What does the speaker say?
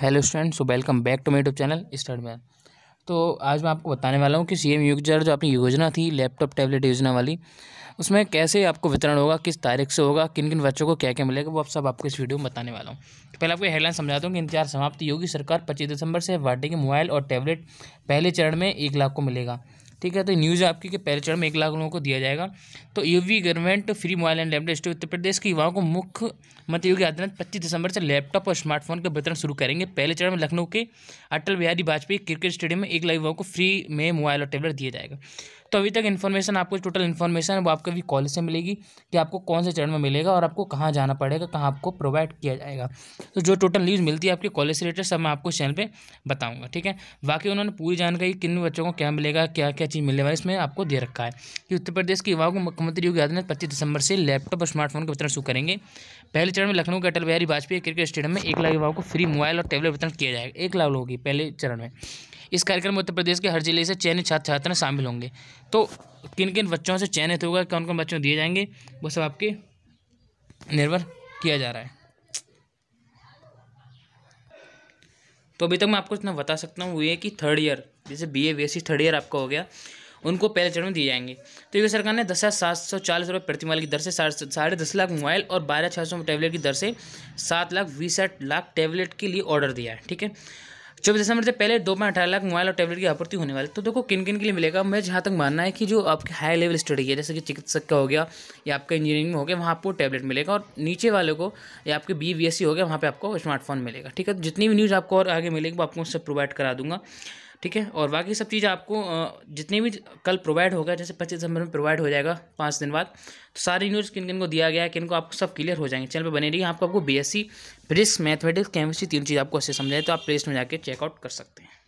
hello student so welcome back to my YouTube channel start मैन तो आज मैं आपको बताने वाला हूँ कि सी एम यूजर जो अपनी योजना थी लैपटॉप टैबलेट योजना वाली उसमें कैसे आपको वितरण होगा किस तारीख से होगा किन किन बच्चों को क्या क्या मिलेगा वो आप सब आपको इस वीडियो में बताने वाला हूँ तो पहले आपको हेडलाइन समझाता हूँ कि इंतजार समाप्त योगी सरकार पच्चीस दिसंबर से वाटे के मोबाइल और टैबलेट पहले चरण में एक लाख को मिलेगा ठीक है तो न्यूज़ आपकी के पहले चरण में एक लाख लोगों को दिया जाएगा तो यूवी government free mobile and laptop state Uttar Pradesh के युवाओं को मुख्य मत योगी आदित्यनाथ पच्चीस दिसंबर से लैपटॉप और स्मार्टफोन का वितरण शुरू करेंगे पहले चरण में लखनऊ के अटल बिहारी वाजपेयी क्रिकेट स्टेडियम में एक लाख युवाओं को फ्री में मोबाइल और टैबलेट दिया जाएगा तो अभी तक इन्फॉर्मेशन आपको टोटल इन्फॉर्मेशन है वो आपको अभी कॉलेज से मिलेगी कि आपको कौन से चरण में मिलेगा और आपको कहाँ जाना पड़ेगा कहाँ आपको प्रोवाइड किया जाएगा तो जो टोटल न्यूज़ मिलती है आपके कॉलेज से रिलेटेड सब मैं आपको चैनल पर बताऊँगा ठीक है बाकी उन्होंने पूरी जानकारी किन बच्चों को क्या मिलेगा क्या क्या चीज़ मिलने वाली इसमें आपको दे रखा है कि उत्तर प्रदेश के युवाओं को मुख्यमंत्री योगी आदित्यनाथ पच्चीस दिसंबर से लैपटॉप और स्मार्टफोन का वितरण शुरू करेंगे पहले चरण में लखनऊ के अटल बिहारी वाजपेयी क्रिकेट स्टेडियम में एक लाख युवाओं को फ्री मोबाइल और टैबलेट वितरण किया जाएगा एक लाख लोगों की पहले चरण में इस कार्यक्रम में उत्तर प्रदेश के हर जिले से चयनित छात्र छात्राएं शामिल होंगे तो किन किन बच्चों से चयनित होगा कौन कौन बच्चों दिए जाएंगे वो सब आपके निर्भर किया जा रहा है तो अभी तक मैं आपको इतना बता सकता हूँ ये कि थर्ड ईयर जैसे B A S C third year आपका हो गया उनको पहले चरण में दिए जाएंगे तो यूपी सरकार ने दस हज़ार सात सौ चालीस रुपये प्रतिमाल की दर से साढ़े दस लाख मोबाइल और बारह छः सौ टैबलेट की दर से सात लाख बीसठ लाख टैबलेट के लिए ऑर्डर दिया है ठीक है चौबीस दिसंबर से पहले दो पॉइंट अठारह लाख मोबाइल और टैबलेट की आपूर्ति होने वाली तो देखो किन किन के लिए मिलेगा मैं जहाँ तक मानना है कि जो आपके हाई लेवल स्टडी है जैसे कि चिकित्सक का हो गया या आपका इंजीनियरिंग में हो गया वहाँ आपको टैबलेट मिलेगा और नीचे वाले को या आपके बी बी एस सी हो गया वहाँ पर आपको स्मार्टफोन मिलेगा ठीक है जितनी भी न्यूज़ आपको और आगे मिलेगी वो आपको उससे प्रोवाइड करा दूंगा ठीक है और बाकी सब चीज़ आपको जितनी भी कल प्रोवाइड होगा जैसे पच्चीस दिसंबर में प्रोवाइड हो जाएगा पाँच दिन बाद तो सारी न्यूज़ किन किन को दिया गया है किन को आपको सब क्लियर हो जाएंगे चैनल पर बने रही आपको आपको B S C physics mathematics chemistry तीन चीज़ आपको अच्छे समझाए तो आप प्लेस में जाकर चेकआउट कर सकते हैं